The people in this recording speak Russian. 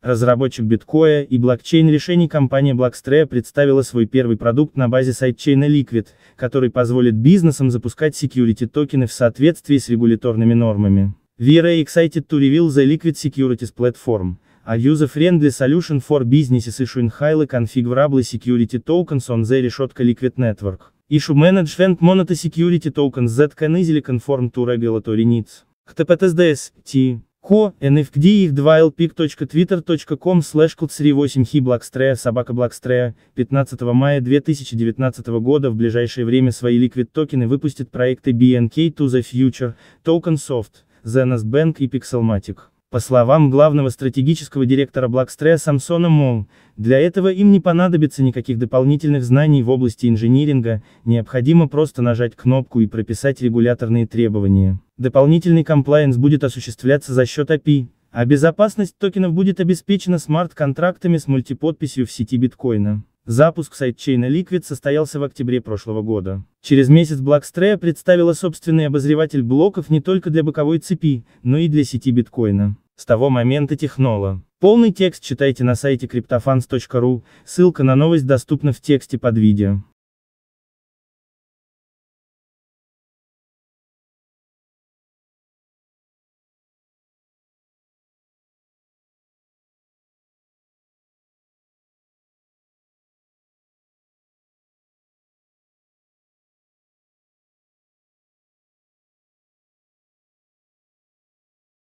Разработчик биткоя и блокчейн-решений компания Blackstrea представила свой первый продукт на базе сайдчейна Liquid, который позволит бизнесам запускать security токены в соответствии с регуляторными нормами. We are excited to reveal the Liquid Securities Platform, a user-friendly solution for businesses issuing highly configurable security tokens on the Решетка Liquid Network. Issue management monitor security tokens that can easily conform to regulatory needs. ХТПТСДС, T ко, nfgd их 2 lpic.twitter.com slash 8 хиблакстрея собака блакстрея, 15 мая 2019 года в ближайшее время свои ликвид токены выпустят проекты BNK to the Future, Tokensoft, Zenas Bank и Pixelmatic. По словам главного стратегического директора Blackstrea Самсона Моу, для этого им не понадобится никаких дополнительных знаний в области инжиниринга, необходимо просто нажать кнопку и прописать регуляторные требования. Дополнительный комплайенс будет осуществляться за счет API, а безопасность токенов будет обеспечена смарт-контрактами с мультиподписью в сети биткоина. Запуск сайдчейна Liquid состоялся в октябре прошлого года. Через месяц Blackstrea представила собственный обозреватель блоков не только для боковой цепи, но и для сети биткоина. С того момента технола. Полный текст читайте на сайте cryptofans.ru, ссылка на новость доступна в тексте под видео.